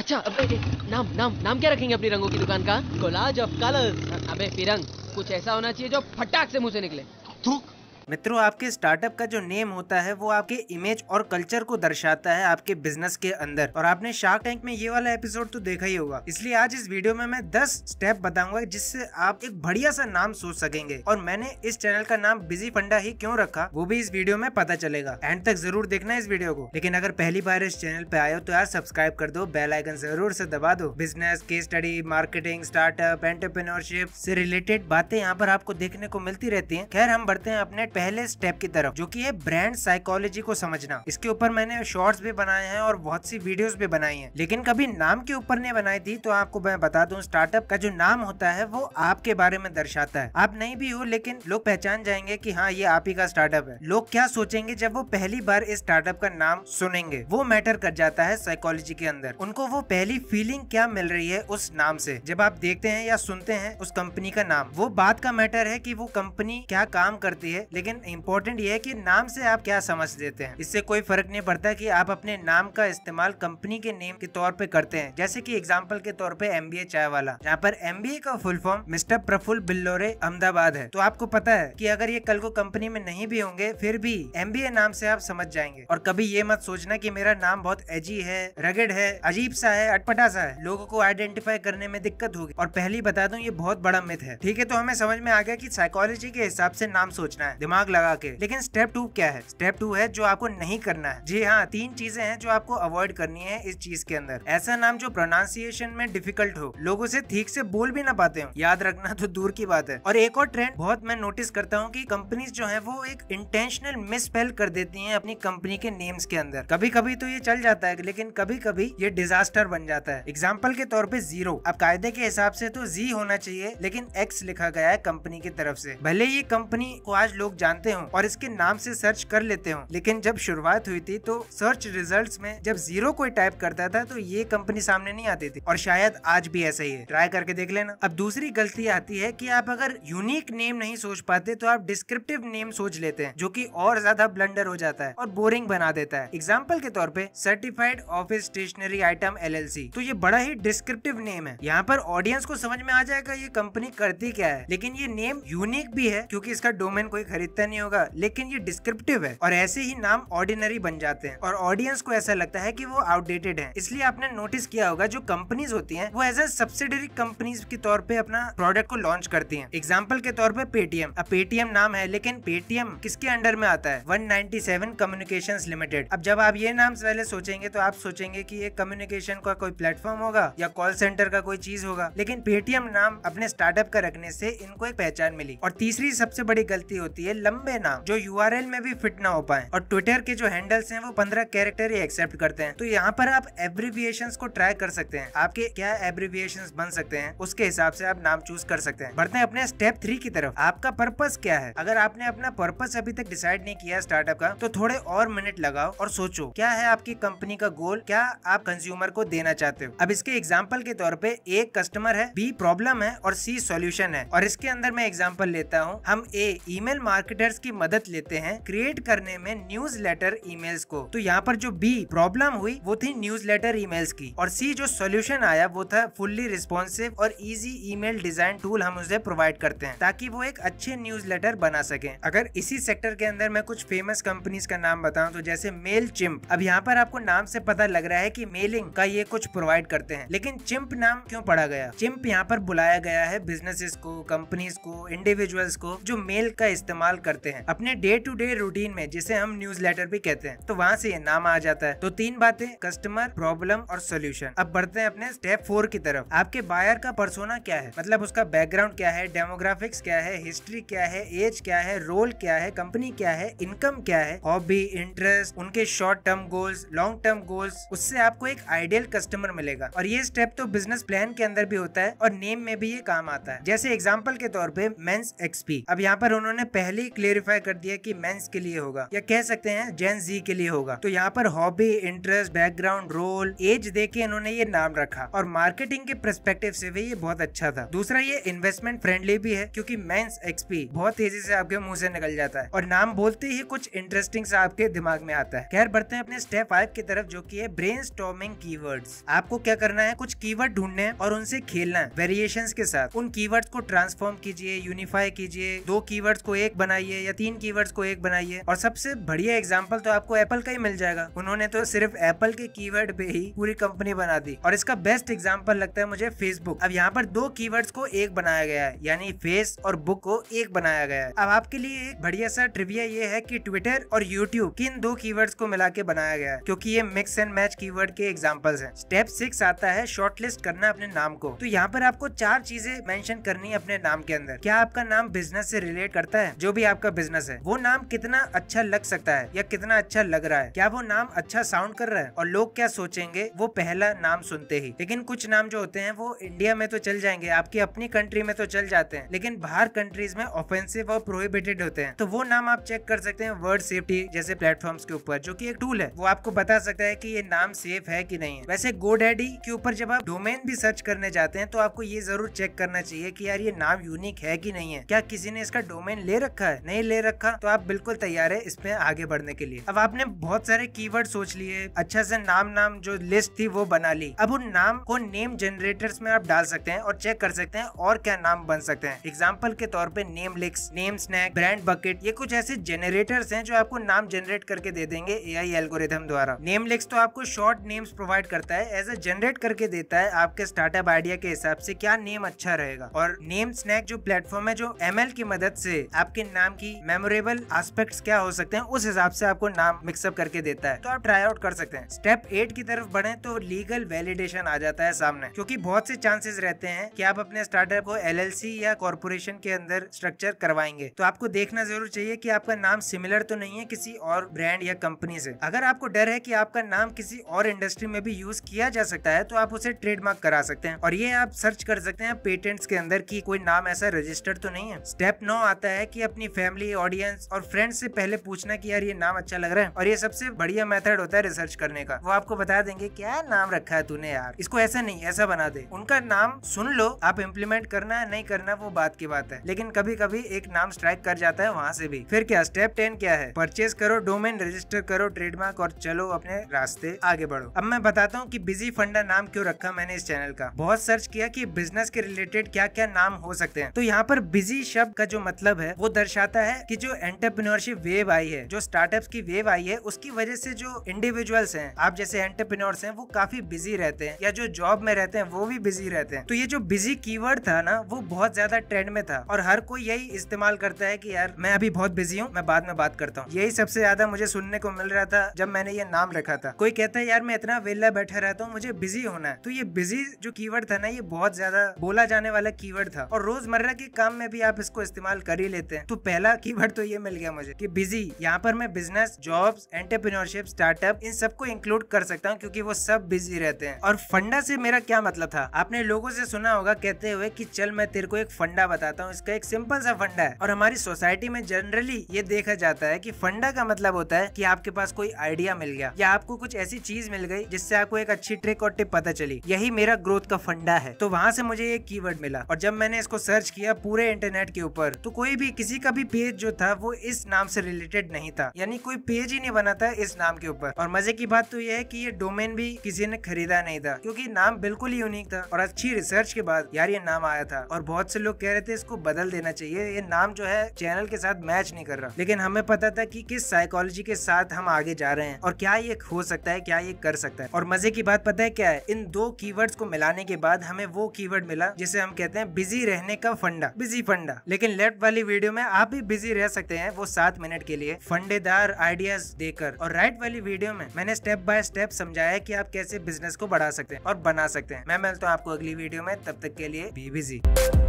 अच्छा अबे नाम नाम नाम क्या रखेंगे अपनी रंगों की दुकान का कोलाज ऑफ कलर अबे फिरंग कुछ ऐसा होना चाहिए जो फटाक से मुंह से निकले थूक मित्रों आपके स्टार्टअप का जो नेम होता है वो आपके इमेज और कल्चर को दर्शाता है आपके बिजनेस के अंदर और आपने शार्क टैंक में ये वाला एपिसोड तो देखा ही होगा इसलिए आज इस वीडियो में मैं दस स्टेप बताऊंगा जिससे आप एक बढ़िया सा नाम सोच सकेंगे और मैंने इस चैनल का नाम बिजी फंडा ही क्यों रखा वो भी इस वीडियो में पता चलेगा एंड तक जरूर देखना इस वीडियो को लेकिन अगर पहली बार इस चैनल पे आयो तो यार सब्सक्राइब कर दो बेल आइकन जरूर से दबा दो business case study marketing startup entrepreneurship से रिलेटेड बातें यहाँ पर आपको देखने को मिलती रहती है खैर हम बढ़ते हैं अपने पहले स्टेप की तरफ जो की है ब्रांड साइकोलॉजी को समझना इसके ऊपर मैंने शॉर्ट्स भी बनाए हैं और बहुत सी वीडियोस भी बनाई हैं लेकिन कभी नाम के ऊपर नहीं बनाई थी तो आपको मैं बता दूं स्टार्टअप का जो नाम होता है वो आपके बारे में दर्शाता है आप नहीं भी हो लेकिन लोग पहचान जाएंगे की हाँ ये आप ही का स्टार्टअप है लोग क्या सोचेंगे जब वो पहली बार इस स्टार्टअप का नाम सुनेंगे वो मैटर कर जाता है साइकोलॉजी के अंदर उनको वो पहली फीलिंग क्या मिल रही है उस नाम से जब आप देखते हैं या सुनते हैं उस कंपनी का नाम वो बात का मैटर है कि वो कंपनी क्या काम करती है लेकिन लेकिन इम्पोर्टेंट ये है कि नाम से आप क्या समझ देते हैं इससे कोई फर्क नहीं पड़ता कि आप अपने नाम का इस्तेमाल कंपनी के नेम के तौर पे करते हैं जैसे कि एग्जांपल के तौर पे एमबीए चाय वाला जहाँ पर एमबीए का full form mister Praful Billore Ahmedabad है तो आपको पता है की अगर ये कल को कंपनी में नहीं भी होंगे फिर भी एमबीए नाम से आप समझ जाएंगे और कभी ये मत सोचना की मेरा नाम बहुत एजी है रगेड है अजीब सा है अटपटा सा है लोगो को आइडेंटिफाई करने में दिक्कत होगी और पहली बता दूँ ये बहुत बड़ा मिथ है ठीक है तो हमें समझ में आ गया की साइकोलॉजी के हिसाब से नाम सोचना है दिमाग दिमाग लगा के लेकिन स्टेप टू क्या है स्टेप टू है जो आपको नहीं करना है जी हाँ तीन चीजें हैं जो आपको अवॉइड करनी है इस चीज के अंदर ऐसा नाम जो प्रोनाउंसिएशन में डिफिकल्ट हो लोगों से ठीक से बोल भी ना पाते हो याद रखना तो दूर की बात है और एक और ट्रेंड बहुत मैं नोटिस करता हूँ की कंपनीज जो है वो एक इंटेंशनल मिसस्पेल कर देती है अपनी कंपनी के नेम्स के अंदर कभी कभी तो ये चल जाता है लेकिन कभी कभी ये डिजास्टर बन जाता है एग्जाम्पल के तौर पे जीरो अब कायदे के हिसाब से तो जी होना चाहिए लेकिन एक्स लिखा गया है कंपनी की तरफ से भले ये कंपनी को आज लोग जानते हो और इसके नाम से सर्च कर लेते हो लेकिन जब शुरुआत हुई थी तो सर्च रिजल्ट में जब जीरो कोई टाइप करता था तो ये कंपनी सामने नहीं आती थी और शायद आज भी ऐसा ही है ट्राई करके देख लेना अब दूसरी गलती आती है की आप अगर यूनिक नेम नहीं सोच पाते तो आप डिस्क्रिप्टिव नेम सोच लेते हैं जो की और ज्यादा ब्लंडर हो जाता है और बोरिंग बना देता है एग्जाम्पल के तौर पे सर्टिफाइड ऑफिस स्टेशनरी आइटम एल तो ये बड़ा ही डिस्क्रिप्टिव नेम है यहाँ पर ऑडियंस को समझ में आ जाएगा ये कंपनी करती क्या है लेकिन ये नेम यूनिक भी है क्योंकि इसका डोमेन कोई खरीद खरीदता नहीं होगा लेकिन ये डिस्क्रिप्टिव है और ऐसे ही नाम ऑर्डिनरी बन जाते हैं और ऑडियंस को ऐसा लगता है की वो आउटडेटेड है इसलिए आपने नोटिस किया होगा जो कंपनीज होती है वो एज ए सब्सिडरी कंपनीज के तौर पे अपना प्रोडक्ट को लॉन्च करती है एग्जाम्पल के तौर पे पेटीएम अब पेटीएम नाम है लेकिन पेटीएम किसके अंडर में आता है 197 कम्युनिकेशन लिमिटेड अब जब आप ये नाम पहले सोचेंगे तो आप सोचेंगे कि ये कम्युनिकेशन का कोई प्लेटफॉर्म होगा या कॉल सेंटर का कोई चीज होगा लेकिन पेटीएम नाम अपने स्टार्टअप का रखने से इनको एक पहचान मिली और तीसरी सबसे बड़ी गलती होती है लंबे नाम जो यू में भी फिट ना हो पाए और ट्विटर के जो हैंडल्स हैं वो पंद्रह कैरेक्टर ही एक्सेप्ट करते हैं तो यहाँ पर आप एब्रीविएशन को ट्राई कर सकते हैं आपके क्या एब्रीविएशन बन सकते हैं उसके हिसाब से आप नाम चूज कर सकते हैं बढ़ते हैं अपने स्टेप थ्री की तरफ आपका पर्पज क्या है अगर आपने अपना पर्पज अभी तक डिसाइड नहीं किया स्टार्टअप का तो थोड़े और मिनट लगाओ और सोचो क्या है आपकी कंपनी का गोल क्या आप कंज्यूमर को देना चाहते हो अब इसके एग्जाम्पल के तौर पे एक कस्टमर है बी प्रॉब्लम है और सी सॉल्यूशन है और इसके अंदर मैं एग्जाम्पल लेता हूँ हम ए ईमेल मार्केट मार्केटर्स की मदद लेते हैं क्रिएट करने में न्यूज लेटर ईमेल्स को तो यहाँ पर जो बी प्रॉब्लम हुई वो थी न्यूज लेटर ईमेल्स की और सी जो सोल्यूशन आया वो था फुल्ली रिस्पॉन्सिव और इजी ईमेल डिजाइन टूल हम उसे प्रोवाइड करते हैं ताकि वो एक अच्छे न्यूज लेटर बना सके अगर इसी सेक्टर के अंदर मैं कुछ फेमस कंपनीज का नाम बताऊँ तो जैसे मेल चिम्प अब यहाँ पर आपको नाम से पता लग रहा है की मेलिंग का ये कुछ प्रोवाइड करते हैं लेकिन चिम्प नाम क्यों पड़ा गया चिम्प यहाँ पर बुलाया गया है बिजनेसेस को कंपनीज को इंडिविजुअल्स को जो मेल का इस्तेमाल इस्तेमाल करते हैं अपने डे टू डे रूटीन में जिसे हम न्यूज भी कहते हैं तो वहाँ से ये नाम आ जाता है तो तीन बातें कस्टमर प्रॉब्लम और सोल्यूशन अब बढ़ते हैं अपने स्टेप फोर की तरफ आपके बायर का परसोना क्या है मतलब उसका बैकग्राउंड क्या है डेमोग्राफिक्स क्या है हिस्ट्री क्या है एज क्या है रोल क्या है कंपनी क्या है इनकम क्या है हॉबी इंटरेस्ट उनके short term goals long term goals उससे आपको एक आइडियल कस्टमर मिलेगा और ये स्टेप तो बिजनेस प्लान के अंदर भी होता है और नेम में भी ये काम आता है जैसे एग्जाम्पल के तौर पे मेन्स एक्सपी अब यहाँ पर उन्होंने पहली ही क्लेरिफाई कर दिया कि मेंस के लिए होगा या कह सकते हैं जेन जी के लिए होगा तो यहाँ पर hobby interest background role age दे के इन्होंने ये नाम रखा और मार्केटिंग के परस्पेक्टिव से भी ये बहुत अच्छा था दूसरा ये इन्वेस्टमेंट फ्रेंडली भी है क्यूँकी मेंस एक्सपी बहुत तेजी से आपके मुंह से निकल जाता है और नाम बोलते ही कुछ इंटरेस्टिंग आपके दिमाग में आता है खैर बढ़ते हैं अपने स्टेप फाइव की तरफ जो की ब्रेन स्टॉमिंग की आपको क्या करना है कुछ की ढूंढने और उनसे खेलना है वेरिएशन के साथ उन की को ट्रांसफॉर्म कीजिए यूनिफाई कीजिए दो की को एक बना बनाइए या तीन कीवर्ड्स को एक बनाइए और सबसे बढ़िया एग्जाम्पल तो आपको एप्पल का ही मिल जाएगा उन्होंने तो सिर्फ एप्पल के कीवर्ड पे ही पूरी कंपनी बना दी और इसका बेस्ट एग्जाम्पल लगता है मुझे फेसबुक अब यहाँ पर दो कीवर्ड्स को एक बनाया गया है यानी फेस और बुक को एक बनाया गया है अब आपके लिए एक बढ़िया सा ट्रिविया ये है की ट्विटर और यूट्यूब किन दो कीवर्ड्स को मिला के बनाया गया है क्योंकि ये मिक्स एंड मैच कीवर्ड के एग्जाम्पल्स हैं स्टेप सिक्स आता है शॉर्टलिस्ट करना अपने नाम को तो यहाँ पर आपको चार चीजें मेंशन करनी है अपने नाम के अंदर क्या आपका नाम बिजनेस से रिलेट करता है जो भी आपका बिजनेस है वो नाम कितना अच्छा लग सकता है या कितना अच्छा लग रहा है क्या वो नाम अच्छा साउंड कर रहा है और लोग क्या सोचेंगे वो पहला नाम सुनते ही लेकिन कुछ नाम जो होते हैं वो इंडिया में तो चल जाएंगे आपकी अपनी कंट्री में तो चल जाते हैं लेकिन बाहर कंट्रीज में ऑफेंसिव और प्रोहिबिटेड होते हैं तो वो नाम आप चेक कर सकते हैं वर्ड सेफ्टी जैसे प्लेटफॉर्म के ऊपर जो की एक टूल है वो आपको बता सकता है की ये नाम सेफ है की नहीं है वैसे गो डैडी के ऊपर जब आप डोमेन भी सर्च करने जाते हैं तो आपको ये जरूर चेक करना चाहिए की यार ये नाम यूनिक है की नहीं है क्या किसी ने इसका डोमेन ले रखा है है नहीं ले रखा तो आप बिल्कुल तैयार है इसमें आगे बढ़ने के लिए अब आपने बहुत सारे की सोच लिए अच्छा से नाम नाम जो लिस्ट थी वो बना ली अब उन नाम को नेम जनरेटर्स में आप डाल सकते हैं और चेक कर सकते हैं और क्या नाम बन सकते हैं एग्जाम्पल के तौर पर Namelix Namesnack BrandBucket ये कुछ ऐसे जनरेटर्स हैं जो आपको नाम जनरेट करके दे देंगे ए आई एल्गोरिथम द्वारा नेम लिक्स तो आपको शॉर्ट नेम्स प्रोवाइड करता है एज ए जनरेट करके देता है आपके स्टार्टअप आइडिया के हिसाब से क्या नेम अच्छा रहेगा और नेम स्नैक जो प्लेटफॉर्म है जो एम की मदद से आपके नाम नाम की मेमोरेबल एस्पेक्ट्स क्या हो सकते हैं उस हिसाब से आपको नाम मिक्सअप करके देता है तो आप ट्राई आउट कर सकते हैं स्टेप एट की तरफ बढ़े तो लीगल वैलिडेशन आ जाता है सामने क्योंकि बहुत से चांसेस रहते हैं कि आप अपने स्टार्टअप को एल या कॉरपोरेशन के अंदर स्ट्रक्चर करवाएंगे तो आपको देखना जरूर चाहिए की आपका नाम सिमिलर तो नहीं है किसी और ब्रांड या कंपनी से अगर आपको डर है की आपका नाम किसी और इंडस्ट्री में भी यूज किया जा सकता है तो आप उसे ट्रेडमार्क करा सकते हैं और ये आप सर्च कर सकते हैं पेटेंट्स के अंदर की कोई नाम ऐसा रजिस्टर्ड तो नहीं है स्टेप नौ आता है की अपनी अपनी फैमिली ऑडियंस और फ्रेंड्स से पहले पूछना कि यार ये नाम अच्छा लग रहा है और ये सबसे बढ़िया मेथड होता है रिसर्च करने का वो आपको बता देंगे क्या नाम रखा है तूने यार इसको ऐसा नहीं ऐसा बना दे उनका नाम सुन लो आप इम्प्लीमेंट करना है नहीं करना वो बात की बात है लेकिन कभी कभी एक नाम स्ट्राइक कर जाता है वहाँ से भी फिर क्या स्टेप टेन क्या है परचेज करो डोमेन रजिस्टर करो ट्रेडमार्क और चलो अपने रास्ते आगे बढ़ो अब मैं बताता हूँ की बिजी फंडा नाम क्यों रखा मैंने इस चैनल का बहुत सर्च किया की कि बिजनेस के रिलेटेड क्या क्या नाम हो सकते हैं तो यहाँ पर बिजी शब्द का जो मतलब है वो दर्शा दर्शाता है कि जो एंटरप्रेन्योरशिप वेव आई है जो स्टार्टअप की वेव आई है उसकी वजह से जो इंडिविजुअल्स हैं आप जैसे एंटरप्रेन्योर्स हैं वो काफी बिजी रहते हैं या जो जॉब में रहते हैं वो भी बिजी रहते हैं तो ये जो बिजी कीवर्ड था ना वो बहुत ज्यादा ट्रेंड में था और हर कोई यही इस्तेमाल करता है की यार मैं अभी बहुत बिजी हूँ मैं बाद में बात करता हूँ यही सबसे ज्यादा मुझे सुनने को मिल रहा था जब मैंने ये नाम रखा था कोई कहता है यार मैं इतना वेला बैठा रहता हूँ मुझे बिजी होना है तो ये बिजी जो कीवर्ड था ना ये बहुत ज्यादा बोला जाने वाला कीवर्ड था और रोजमर्रा के काम में भी आप इसको इस्तेमाल कर ही लेते हैं तो पहला कीवर्ड तो ये मिल गया मुझे कि बिजी यहाँ पर मैं बिजनेस जॉब्स एंटरप्रीनोरशिप स्टार्टअप इन सबको इंक्लूड कर सकता हूँ क्योंकि वो सब बिजी रहते हैं और फंडा से मेरा क्या मतलब था आपने लोगों से सुना होगा कहते हुए कि चल मैं तेरे को एक फंडा बताता हूँ इसका एक सिंपल सा फंडा है और हमारी सोसाइटी में जनरली ये देखा जाता है की फंडा का मतलब होता है की आपके पास कोई आइडिया मिल गया या आपको कुछ ऐसी चीज मिल गई जिससे आपको एक अच्छी ट्रिक और टिप पता चली यही मेरा ग्रोथ का फंडा है तो वहाँ से मुझे ये कीवर्ड मिला और जब मैंने इसको सर्च किया पूरे इंटरनेट के ऊपर तो कोई भी किसी का भी पेज जो था वो इस नाम से रिलेटेड नहीं था यानी कोई पेज ही नहीं बना था इस नाम के ऊपर और मजे की बात तो यह है कि ये डोमेन भी किसी ने खरीदा नहीं था क्योंकि नाम बिल्कुल ही यूनिक था और अच्छी रिसर्च के बाद यार ये नाम आया था और बहुत से लोग कह रहे थे इसको बदल देना चाहिए ये नाम जो है चैनल के साथ मैच नहीं कर रहा लेकिन हमें पता था कि किस साइकोलॉजी के साथ हम आगे जा रहे हैं और क्या ये हो सकता है क्या ये कर सकता है और मजे की बात पता है क्या है इन दो की को मिलाने के बाद हमें वो की मिला जिसे हम कहते हैं बिजी रहने का फंडा बिजी फंडा लेकिन लेफ्ट वाली वीडियो में आप आप भी बिजी रह सकते हैं वो सात मिनट के लिए फंडेदार आइडियाज देकर और राइट वाली वीडियो में मैंने स्टेप बाय स्टेप समझाया कि आप कैसे बिजनेस को बढ़ा सकते हैं और बना सकते हैं मैं मिलता हूँ आपको अगली वीडियो में तब तक के लिए बी बिजी